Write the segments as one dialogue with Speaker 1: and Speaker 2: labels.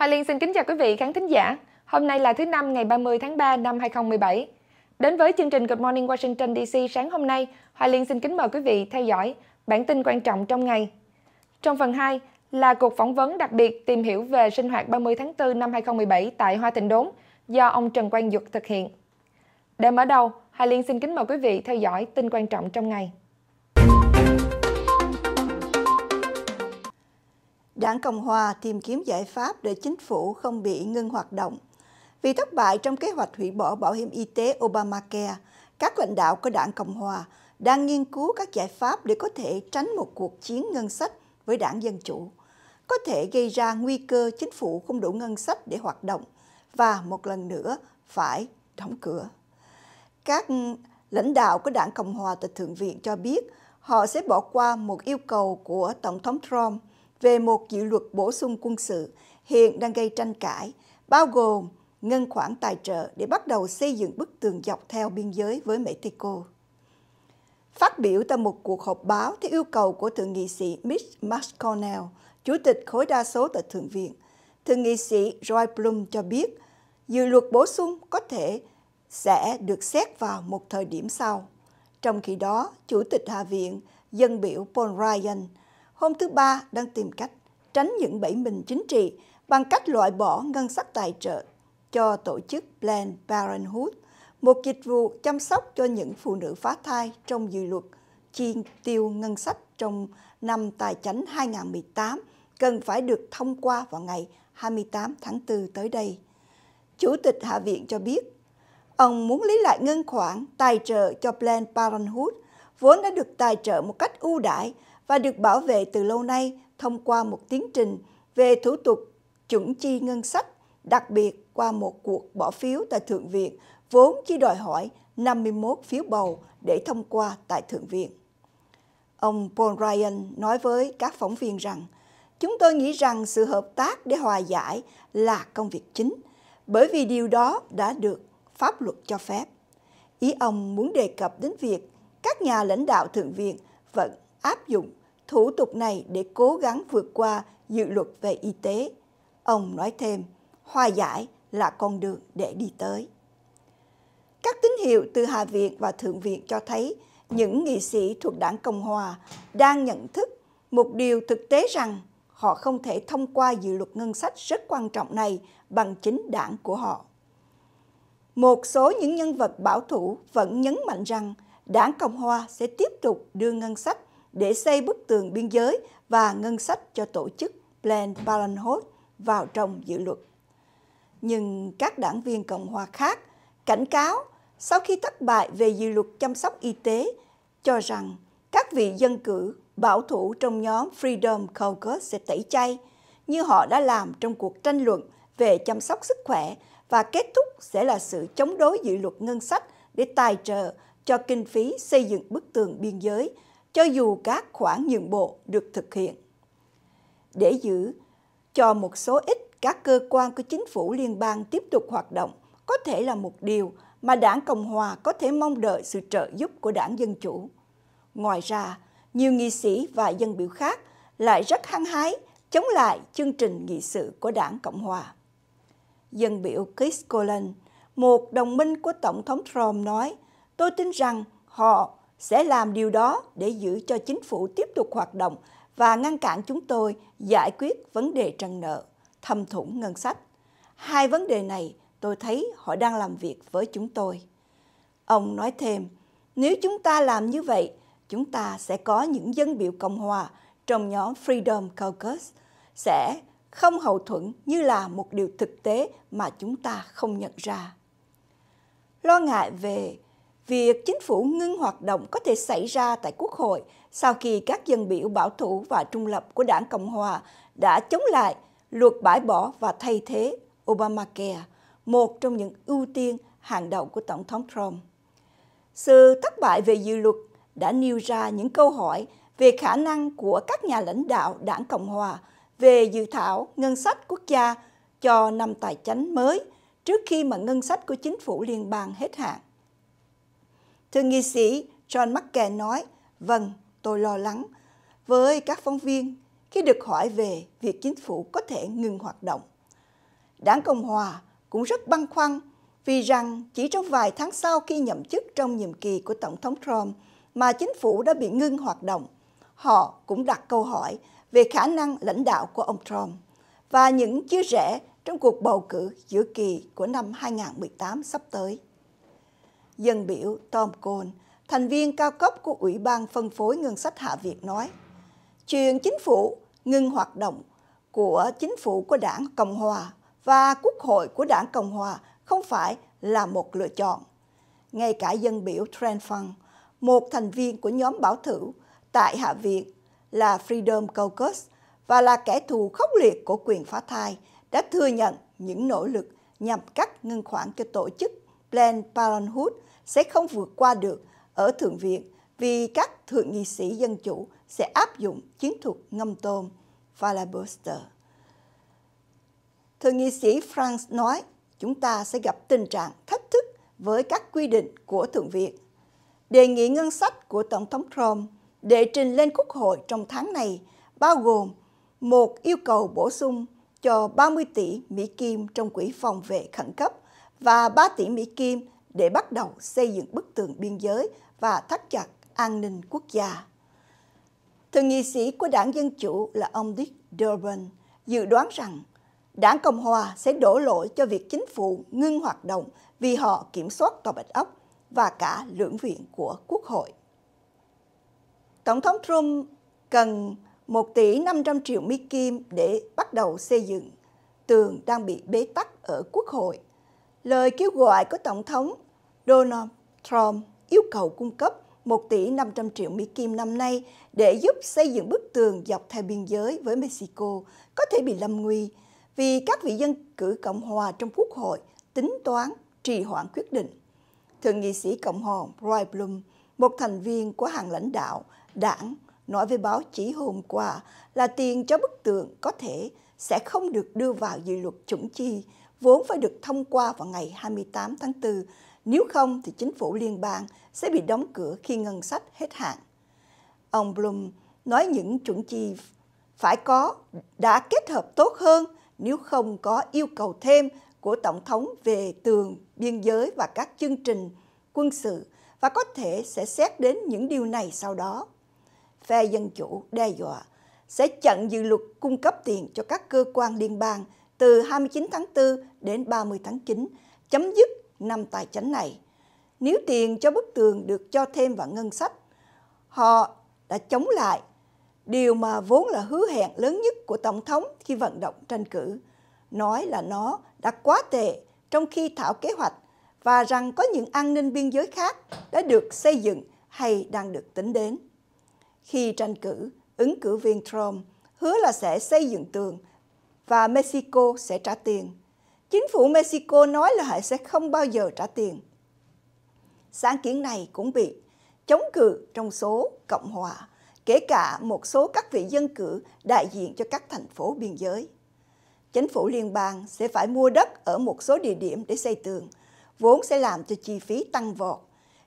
Speaker 1: Hoài Liên xin kính chào quý vị khán thính giả. Hôm nay là thứ năm ngày 30 tháng 3 năm 2017. Đến với chương trình Good Morning Washington DC sáng hôm nay, Hoài Liên xin kính mời quý vị theo dõi bản tin quan trọng trong ngày. Trong phần 2 là cuộc phỏng vấn đặc biệt tìm hiểu về sinh hoạt 30 tháng 4 năm 2017 tại Hoa Thịnh Đốn do ông Trần Quang Dục thực hiện. Để mở đầu, Hoài Liên xin kính mời quý vị theo dõi tin quan trọng trong ngày. Đảng Cộng Hòa tìm kiếm giải pháp để chính phủ không bị ngưng hoạt động. Vì thất bại trong kế hoạch hủy bỏ bảo hiểm y tế Obamacare, các lãnh đạo của Đảng Cộng Hòa đang nghiên cứu các giải pháp để có thể tránh một cuộc chiến ngân sách với đảng Dân Chủ, có thể gây ra nguy cơ chính phủ không đủ ngân sách để hoạt động và một lần nữa phải đóng cửa. Các lãnh đạo của đảng Cộng Hòa tại Thượng viện cho biết họ sẽ bỏ qua một yêu cầu của Tổng thống Trump về một dự luật bổ sung quân sự hiện đang gây tranh cãi, bao gồm ngân khoản tài trợ để bắt đầu xây dựng bức tường dọc theo biên giới với Mexico. Phát biểu tại một cuộc họp báo theo yêu cầu của Thượng nghị sĩ Mitch McConnell, Chủ tịch khối đa số tại Thượng viện, Thượng nghị sĩ Roy Blum cho biết dự luật bổ sung có thể sẽ được xét vào một thời điểm sau. Trong khi đó, Chủ tịch Hạ viện, dân biểu Paul Ryan hôm thứ Ba đang tìm cách tránh những bẫy mình chính trị bằng cách loại bỏ ngân sách tài trợ cho tổ chức Planned Parenthood, một dịch vụ chăm sóc cho những phụ nữ phá thai trong dự luật chi tiêu ngân sách trong năm tài chính 2018 cần phải được thông qua vào ngày 28 tháng 4 tới đây. Chủ tịch Hạ viện cho biết, ông muốn lấy lại ngân khoản tài trợ cho Planned Parenthood vốn đã được tài trợ một cách ưu đãi và được bảo vệ từ lâu nay thông qua một tiến trình về thủ tục chuẩn chi ngân sách, đặc biệt qua một cuộc bỏ phiếu tại Thượng viện vốn chỉ đòi hỏi 51 phiếu bầu để thông qua tại Thượng viện. Ông Paul Ryan nói với các phóng viên rằng, chúng tôi nghĩ rằng sự hợp tác để hòa giải là công việc chính, bởi vì điều đó đã được pháp luật cho phép. Ý ông muốn đề cập đến việc các nhà lãnh đạo Thượng viện vẫn áp dụng thủ tục này để cố gắng vượt qua dự luật về y tế. Ông nói thêm, hòa giải là con đường để đi tới. Các tín hiệu từ Hạ viện và Thượng viện cho thấy những nghị sĩ thuộc đảng Cộng Hòa đang nhận thức một điều thực tế rằng họ không thể thông qua dự luật ngân sách rất quan trọng này bằng chính đảng của họ. Một số những nhân vật bảo thủ vẫn nhấn mạnh rằng đảng Cộng Hòa sẽ tiếp tục đưa ngân sách để xây bức tường biên giới và ngân sách cho tổ chức Plan Parenthood vào trong dự luật. Nhưng các đảng viên Cộng hòa khác cảnh cáo sau khi thất bại về dự luật chăm sóc y tế cho rằng các vị dân cử bảo thủ trong nhóm Freedom Caucus sẽ tẩy chay như họ đã làm trong cuộc tranh luận về chăm sóc sức khỏe và kết thúc sẽ là sự chống đối dự luật ngân sách để tài trợ cho kinh phí xây dựng bức tường biên giới cho dù các khoản nhượng bộ được thực hiện. Để giữ cho một số ít các cơ quan của chính phủ liên bang tiếp tục hoạt động có thể là một điều mà đảng Cộng Hòa có thể mong đợi sự trợ giúp của đảng Dân Chủ. Ngoài ra, nhiều nghị sĩ và dân biểu khác lại rất hăng hái chống lại chương trình nghị sự của đảng Cộng Hòa. Dân biểu Chris Collins, một đồng minh của Tổng thống Trump nói, tôi tin rằng họ sẽ làm điều đó để giữ cho chính phủ tiếp tục hoạt động và ngăn cản chúng tôi giải quyết vấn đề trần nợ, thâm thủng ngân sách. Hai vấn đề này tôi thấy họ đang làm việc với chúng tôi. Ông nói thêm, nếu chúng ta làm như vậy, chúng ta sẽ có những dân biểu Cộng hòa trong nhóm Freedom Caucus sẽ không hậu thuẫn như là một điều thực tế mà chúng ta không nhận ra. Lo ngại về việc chính phủ ngưng hoạt động có thể xảy ra tại Quốc hội sau khi các dân biểu bảo thủ và trung lập của đảng Cộng Hòa đã chống lại luật bãi bỏ và thay thế Obamacare, một trong những ưu tiên hàng đầu của Tổng thống Trump. Sự thất bại về dự luật đã nêu ra những câu hỏi về khả năng của các nhà lãnh đạo đảng Cộng Hòa về dự thảo ngân sách quốc gia cho năm tài chánh mới trước khi mà ngân sách của chính phủ liên bang hết hạn. Thượng nghị sĩ John McCain nói, vâng, tôi lo lắng. Với các phóng viên, khi được hỏi về việc chính phủ có thể ngừng hoạt động, Đảng Cộng Hòa cũng rất băn khoăn vì rằng chỉ trong vài tháng sau khi nhậm chức trong nhiệm kỳ của Tổng thống Trump mà chính phủ đã bị ngưng hoạt động, họ cũng đặt câu hỏi về khả năng lãnh đạo của ông Trump và những chia rẽ trong cuộc bầu cử giữa kỳ của năm 2018 sắp tới dân biểu Tom Cole, thành viên cao cấp của Ủy ban phân phối ngân sách Hạ Viện nói, chuyện chính phủ ngừng hoạt động của chính phủ của đảng Cộng Hòa và Quốc hội của đảng Cộng Hòa không phải là một lựa chọn. Ngay cả dân biểu Trent Fung, một thành viên của nhóm bảo thủ tại Hạ Viện là Freedom Caucus và là kẻ thù khốc liệt của quyền phá thai, đã thừa nhận những nỗ lực nhằm cắt ngân khoản cho tổ chức Planned Parenthood – sẽ không vượt qua được ở Thượng viện vì các thượng nghị sĩ dân chủ sẽ áp dụng chiến thuật ngâm tôm filibuster. Thượng nghị sĩ France nói chúng ta sẽ gặp tình trạng thách thức với các quy định của Thượng viện. Đề nghị ngân sách của Tổng thống Trump đệ trình lên Quốc hội trong tháng này bao gồm một yêu cầu bổ sung cho 30 tỷ Mỹ Kim trong quỹ phòng vệ khẩn cấp và 3 tỷ Mỹ Kim để bắt đầu xây dựng bức tường biên giới và thắt chặt an ninh quốc gia. Thượng nghị sĩ của đảng Dân Chủ là ông Dick Durbin dự đoán rằng đảng Cộng Hòa sẽ đổ lỗi cho việc chính phủ ngưng hoạt động vì họ kiểm soát tòa bạch ốc và cả lưỡng viện của Quốc hội. Tổng thống Trump cần 1 tỷ 500 triệu mi kim để bắt đầu xây dựng tường đang bị bế tắc ở Quốc hội – lời kêu gọi của Tổng thống Donald Trump yêu cầu cung cấp 1 tỷ 500 triệu Mỹ Kim năm nay để giúp xây dựng bức tường dọc theo biên giới với Mexico có thể bị lâm nguy vì các vị dân cử Cộng hòa trong Quốc hội tính toán trì hoãn quyết định. Thượng nghị sĩ Cộng hòa Roy Blum một thành viên của hàng lãnh đạo đảng, nói với báo chí hôm qua là tiền cho bức tường có thể sẽ không được đưa vào dự luật chủng chi vốn phải được thông qua vào ngày 28 tháng 4, nếu không thì chính phủ liên bang sẽ bị đóng cửa khi ngân sách hết hạn. Ông Bloom nói những chuẩn chi phải có đã kết hợp tốt hơn nếu không có yêu cầu thêm của Tổng thống về tường, biên giới và các chương trình quân sự và có thể sẽ xét đến những điều này sau đó. Phe Dân Chủ đe dọa sẽ chặn dự luật cung cấp tiền cho các cơ quan liên bang từ 29 tháng 4 đến 30 tháng 9, chấm dứt năm tài chính này. Nếu tiền cho bức tường được cho thêm vào ngân sách, họ đã chống lại điều mà vốn là hứa hẹn lớn nhất của Tổng thống khi vận động tranh cử, nói là nó đã quá tệ trong khi thảo kế hoạch và rằng có những an ninh biên giới khác đã được xây dựng hay đang được tính đến. Khi tranh cử, ứng cử viên Trump hứa là sẽ xây dựng tường và Mexico sẽ trả tiền. Chính phủ Mexico nói là họ sẽ không bao giờ trả tiền. Sáng kiến này cũng bị chống cự trong số Cộng hòa, kể cả một số các vị dân cử đại diện cho các thành phố biên giới. Chính phủ liên bang sẽ phải mua đất ở một số địa điểm để xây tường, vốn sẽ làm cho chi phí tăng vọt.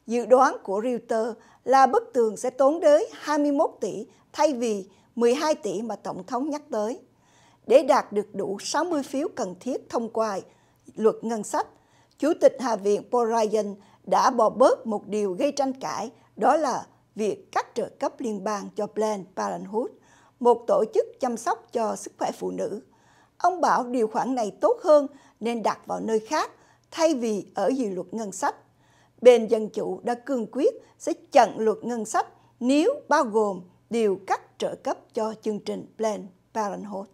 Speaker 1: Dự đoán của Reuters là bức tường sẽ tốn tới 21 tỷ thay vì 12 tỷ mà Tổng thống nhắc tới để đạt được đủ 60 phiếu cần thiết thông qua luật ngân sách, Chủ tịch Hạ viện Paul Ryan đã bỏ bớt một điều gây tranh cãi, đó là việc cắt trợ cấp liên bang cho Planned Parenthood, một tổ chức chăm sóc cho sức khỏe phụ nữ. Ông bảo điều khoản này tốt hơn nên đặt vào nơi khác thay vì ở dự luật ngân sách. Bên Dân Chủ đã cương quyết sẽ chặn luật ngân sách nếu bao gồm điều cắt trợ cấp cho chương trình Planned Parenthood.